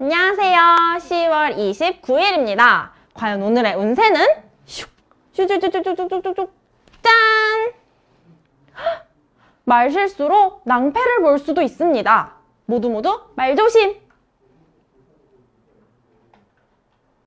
안녕하세요. 10월 29일입니다. 과연 오늘의 운세는? 슉! 슈쭈쭈쭈쭈쭈쭈쭈 짠! 말실수로 낭패를 볼 수도 있습니다. 모두 모두 말조심!